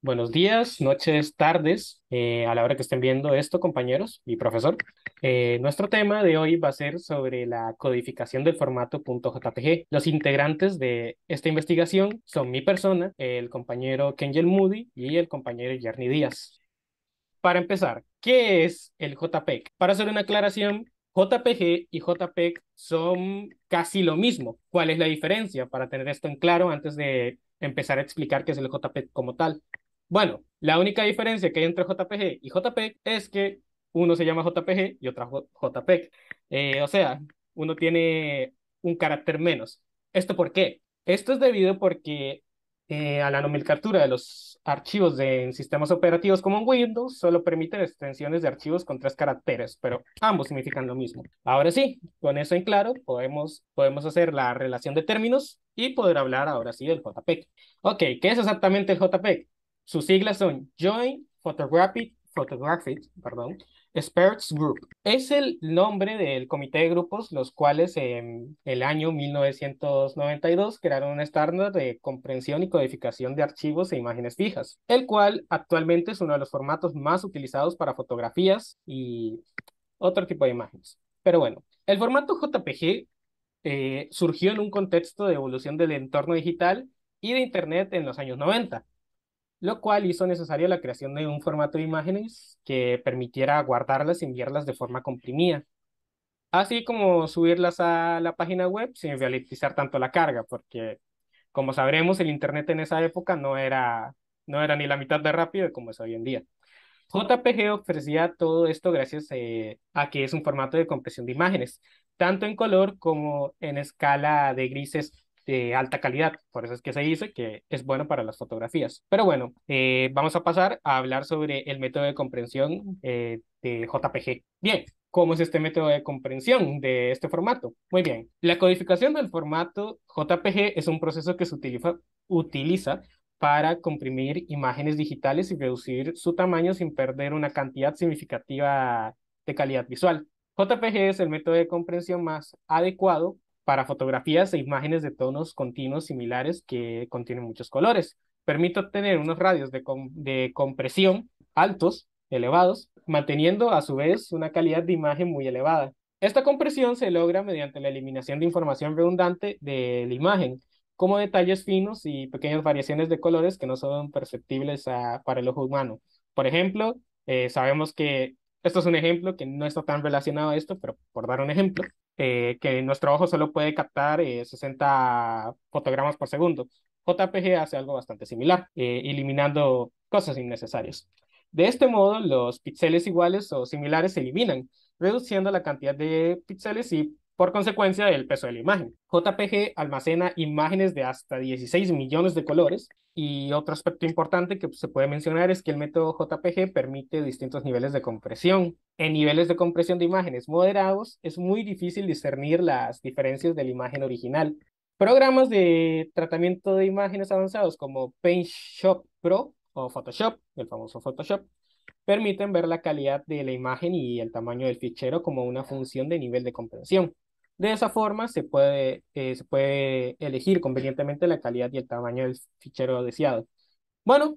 buenos días, noches, tardes, eh, a la hora que estén viendo esto, compañeros y profesor. Eh, nuestro tema de hoy va a ser sobre la codificación del formato .jpg. Los integrantes de esta investigación son mi persona, el compañero Kenjel Moody y el compañero Jerny Díaz. Para empezar, ¿qué es el JPEG? Para hacer una aclaración, JPG y JPEG son casi lo mismo. ¿Cuál es la diferencia? Para tener esto en claro antes de empezar a explicar qué es el JPEG como tal. Bueno, la única diferencia que hay entre JPG y JPEG es que uno se llama JPG y otra JPEG. Eh, o sea, uno tiene un carácter menos. ¿Esto por qué? Esto es debido porque eh, a la nomenclatura de los archivos de, en sistemas operativos como Windows solo permite extensiones de archivos con tres caracteres, pero ambos significan lo mismo. Ahora sí, con eso en claro, podemos, podemos hacer la relación de términos y poder hablar ahora sí del JPEG. Ok, ¿qué es exactamente el JPEG? Sus siglas son Joint Photographic, Photographic perdón, Experts Group. Es el nombre del comité de grupos, los cuales en el año 1992 crearon un estándar de comprensión y codificación de archivos e imágenes fijas, el cual actualmente es uno de los formatos más utilizados para fotografías y otro tipo de imágenes. Pero bueno, el formato JPG eh, surgió en un contexto de evolución del entorno digital y de Internet en los años 90 lo cual hizo necesaria la creación de un formato de imágenes que permitiera guardarlas y enviarlas de forma comprimida, así como subirlas a la página web sin realizar tanto la carga, porque como sabremos, el Internet en esa época no era, no era ni la mitad de rápido como es hoy en día. JPG ofrecía todo esto gracias eh, a que es un formato de compresión de imágenes, tanto en color como en escala de grises de alta calidad, por eso es que se dice que es bueno para las fotografías. Pero bueno, eh, vamos a pasar a hablar sobre el método de comprensión eh, de JPG. Bien, ¿cómo es este método de comprensión de este formato? Muy bien, la codificación del formato JPG es un proceso que se utiliza, utiliza para comprimir imágenes digitales y reducir su tamaño sin perder una cantidad significativa de calidad visual. JPG es el método de comprensión más adecuado para fotografías e imágenes de tonos continuos similares que contienen muchos colores. Permite obtener unos radios de, compresión altos, elevados, manteniendo a su vez una calidad de imagen muy elevada. Esta compresión se logra mediante la eliminación de información redundante de la imagen, como detalles finos y pequeñas variaciones de colores que no son perceptibles para el ojo humano. Por ejemplo, eh, sabemos que, esto es un ejemplo que no está tan relacionado a esto, pero por dar un ejemplo, eh, que nuestro ojo solo puede captar 60 eh, fotogramas por segundo. JPG hace algo bastante similar, eh, eliminando cosas innecesarias. De este modo, los píxeles iguales o similares se eliminan, reduciendo la cantidad de píxeles y por consecuencia del peso de la imagen. JPG almacena imágenes de hasta 16 millones de colores y otro aspecto importante que se puede mencionar es que el método JPG permite distintos niveles de compresión. En niveles de compresión de imágenes moderados es muy difícil discernir las diferencias de la imagen original. Programas de tratamiento de imágenes avanzados como PaintShop Pro o Photoshop, el famoso Photoshop, permiten ver la calidad de la imagen y el tamaño del fichero como una función de nivel de compresión. De esa forma se puede, eh, se puede elegir convenientemente la calidad y el tamaño del fichero deseado. Bueno,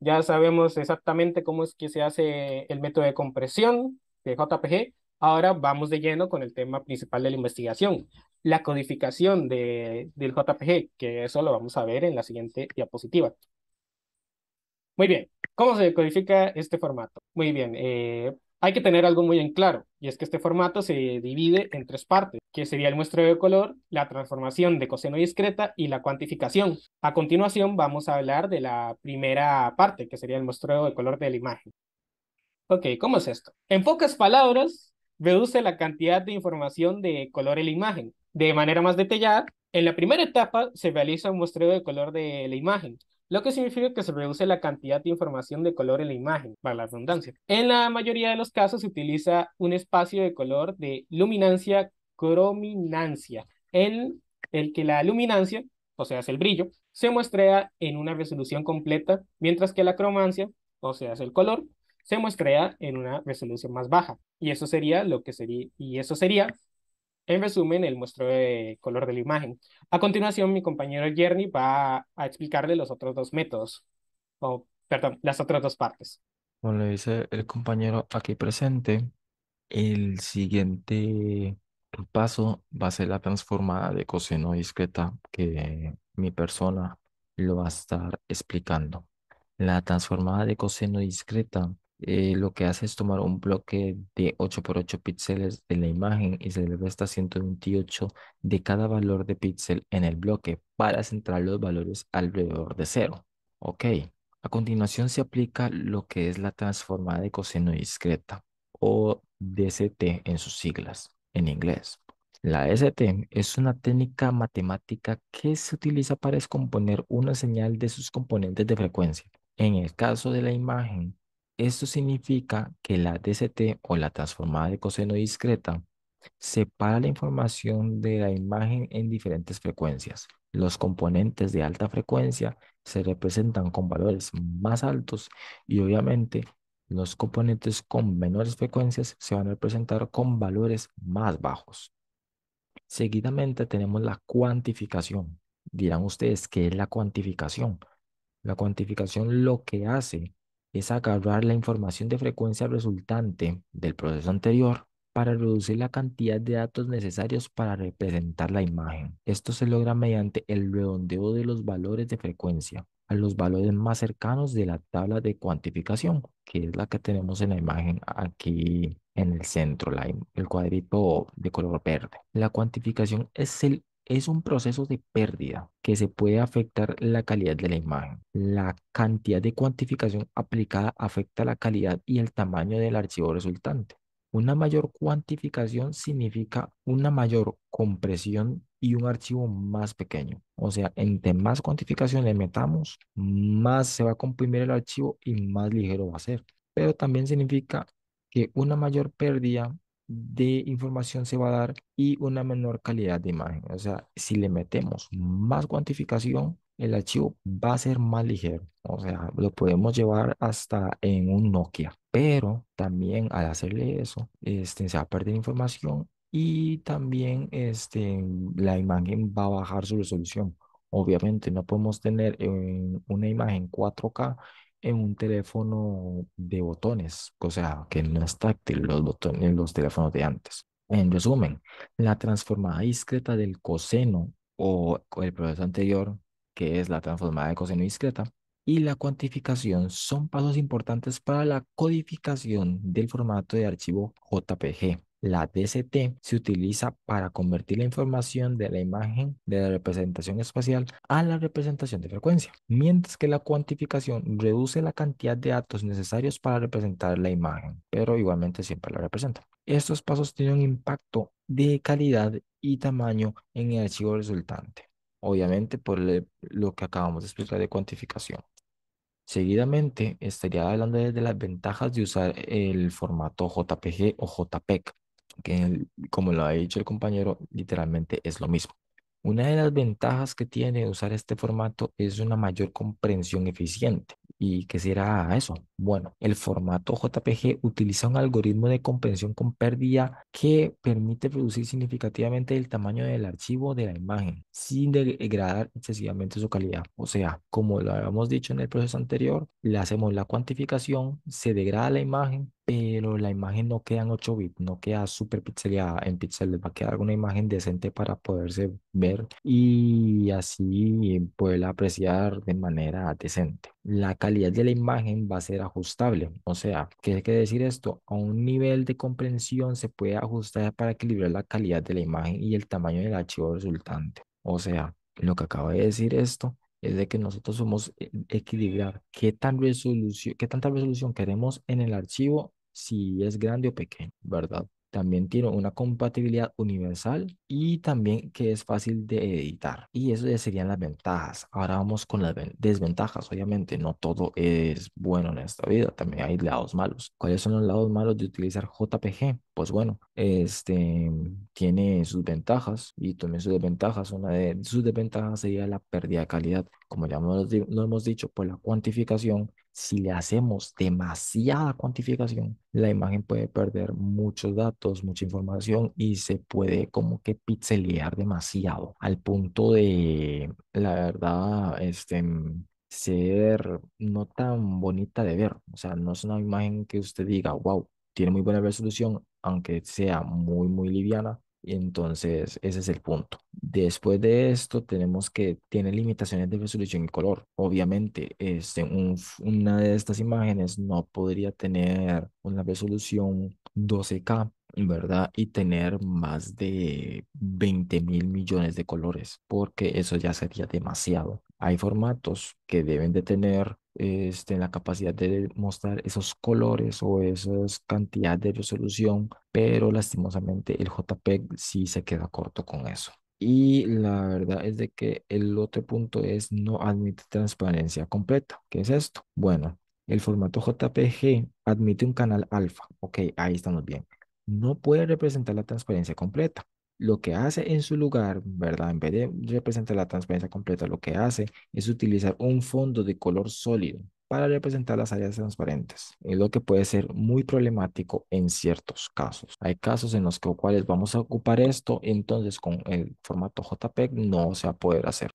ya sabemos exactamente cómo es que se hace el método de compresión de JPG. Ahora vamos de lleno con el tema principal de la investigación, la codificación del JPG, que eso lo vamos a ver en la siguiente diapositiva. Muy bien, ¿cómo se codifica este formato? Muy bien, eh, hay que tener algo muy en claro, y es que este formato se divide en tres partes, que sería el muestreo de color, la transformación de coseno discreta y la cuantificación. A continuación vamos a hablar de la primera parte, que sería el muestreo de color de la imagen. Ok, ¿cómo es esto? En pocas palabras, reduce la cantidad de información de color en la imagen. De manera más detallada, en la primera etapa se realiza un muestreo de color de la imagen, lo que significa que se reduce la cantidad de información de color en la imagen, para la redundancia. En la mayoría de los casos se utiliza un espacio de color de luminancia crominancia, en el que la luminancia, o sea, es el brillo, se muestrea en una resolución completa, mientras que la cromancia, o sea, es el color, se muestrea en una resolución más baja. Y eso sería lo que sería, y eso sería en resumen, el muestro de color de la imagen. A continuación, mi compañero Jerny va a explicarle los otros dos métodos, o perdón, las otras dos partes. Como le dice el compañero aquí presente, el siguiente paso va a ser la transformada de coseno discreta que mi persona lo va a estar explicando. La transformada de coseno discreta eh, lo que hace es tomar un bloque de 8 por 8 píxeles de la imagen y se le resta 128 de cada valor de píxel en el bloque para centrar los valores alrededor de cero. Ok. A continuación se aplica lo que es la transformada de coseno discreta o DCT en sus siglas en inglés. La ST es una técnica matemática que se utiliza para descomponer una señal de sus componentes de frecuencia. En el caso de la imagen, esto significa que la DCT o la transformada de coseno discreta separa la información de la imagen en diferentes frecuencias. Los componentes de alta frecuencia se representan con valores más altos y obviamente los componentes con menores frecuencias se van a representar con valores más bajos. Seguidamente tenemos la cuantificación. Dirán ustedes, ¿qué es la cuantificación? La cuantificación lo que hace es agarrar la información de frecuencia resultante del proceso anterior para reducir la cantidad de datos necesarios para representar la imagen. Esto se logra mediante el redondeo de los valores de frecuencia a los valores más cercanos de la tabla de cuantificación, que es la que tenemos en la imagen aquí en el centro, el cuadrito de color verde. La cuantificación es el es un proceso de pérdida que se puede afectar la calidad de la imagen. La cantidad de cuantificación aplicada afecta la calidad y el tamaño del archivo resultante. Una mayor cuantificación significa una mayor compresión y un archivo más pequeño. O sea, entre más cuantificación le metamos, más se va a comprimir el archivo y más ligero va a ser. Pero también significa que una mayor pérdida de información se va a dar y una menor calidad de imagen. O sea, si le metemos más cuantificación, el archivo va a ser más ligero. O sea, lo podemos llevar hasta en un Nokia. Pero también al hacerle eso, este, se va a perder información y también este, la imagen va a bajar su resolución. Obviamente no podemos tener eh, una imagen 4K en un teléfono de botones, o sea, que no es táctil los botones, los teléfonos de antes. En resumen, la transformada discreta del coseno o el proceso anterior, que es la transformada de coseno discreta, y la cuantificación son pasos importantes para la codificación del formato de archivo JPG la DCT se utiliza para convertir la información de la imagen de la representación espacial a la representación de frecuencia, mientras que la cuantificación reduce la cantidad de datos necesarios para representar la imagen, pero igualmente siempre la representa. Estos pasos tienen un impacto de calidad y tamaño en el archivo resultante, obviamente por lo que acabamos de explicar de cuantificación. Seguidamente estaría hablando de las ventajas de usar el formato JPG o JPEG que como lo ha dicho el compañero, literalmente es lo mismo. Una de las ventajas que tiene usar este formato es una mayor comprensión eficiente. ¿Y qué será eso? Bueno, el formato JPG utiliza un algoritmo de comprensión con pérdida que permite reducir significativamente el tamaño del archivo de la imagen sin degradar excesivamente su calidad. O sea, como lo habíamos dicho en el proceso anterior, le hacemos la cuantificación, se degrada la imagen, pero la imagen no queda en 8 bits, no queda súper pixelada en píxeles, va a quedar una imagen decente para poderse ver y así poderla apreciar de manera decente. La calidad de la imagen va a ser ajustable, o sea, ¿qué quiere decir esto? A un nivel de comprensión se puede ajustar para equilibrar la calidad de la imagen y el tamaño del archivo resultante. O sea, lo que acabo de decir esto es de que nosotros somos eh, equilibrar qué, tan resolución, qué tanta resolución queremos en el archivo si es grande o pequeño, ¿verdad? También tiene una compatibilidad universal y también que es fácil de editar. Y eso serían las ventajas. Ahora vamos con las desventajas. Obviamente, no todo es bueno en esta vida. También hay lados malos. ¿Cuáles son los lados malos de utilizar JPG? Pues bueno, este tiene sus ventajas y también sus desventajas. Una de sus desventajas sería la pérdida de calidad. Como ya lo hemos dicho, por pues la cuantificación si le hacemos demasiada cuantificación, la imagen puede perder muchos datos, mucha información y se puede como que pixelear demasiado al punto de, la verdad, este, mm, ser no tan bonita de ver. O sea, no es una imagen que usted diga, wow, tiene muy buena resolución, aunque sea muy, muy liviana, entonces, ese es el punto. Después de esto, tenemos que tiene limitaciones de resolución y color. Obviamente, este, una de estas imágenes no podría tener una resolución 12K, ¿verdad? Y tener más de 20 mil millones de colores, porque eso ya sería demasiado. Hay formatos que deben de tener este, la capacidad de mostrar esos colores o esas cantidades de resolución, pero lastimosamente el JPEG sí se queda corto con eso. Y la verdad es de que el otro punto es no admite transparencia completa. ¿Qué es esto? Bueno, el formato JPG admite un canal alfa. Ok, ahí estamos bien. No puede representar la transparencia completa lo que hace en su lugar, ¿verdad? En vez de representar la transparencia completa, lo que hace es utilizar un fondo de color sólido para representar las áreas transparentes, es lo que puede ser muy problemático en ciertos casos. Hay casos en los que, cuales vamos a ocupar esto, entonces con el formato JPEG no se va a poder hacer.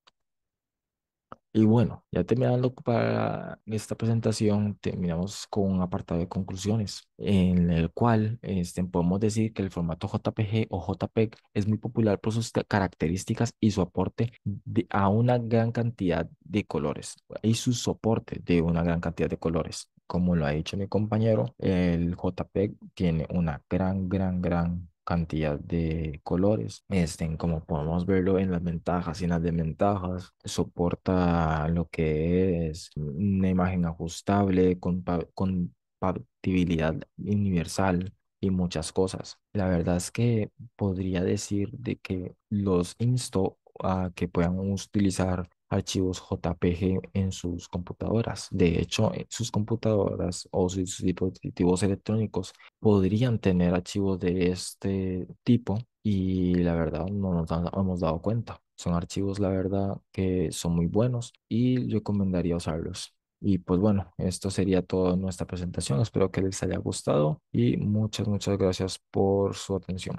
Y bueno, ya terminando para esta presentación, terminamos con un apartado de conclusiones, en el cual este, podemos decir que el formato JPG o JPEG es muy popular por sus características y su aporte a una gran cantidad de colores y su soporte de una gran cantidad de colores. Como lo ha dicho mi compañero, el JPEG tiene una gran, gran, gran cantidad de colores. estén como podemos verlo en las ventajas y en las desventajas, soporta lo que es una imagen ajustable, compatibilidad universal y muchas cosas. La verdad es que podría decir de que los insto a que puedan utilizar archivos JPG en sus computadoras. De hecho, eh, sus computadoras o sus dispositivos electrónicos podrían tener archivos de este tipo y la verdad no nos hemos dado cuenta. Son archivos, la verdad, que son muy buenos y yo recomendaría usarlos. Y pues bueno, esto sería toda nuestra presentación. Espero que les haya gustado y muchas, muchas gracias por su atención.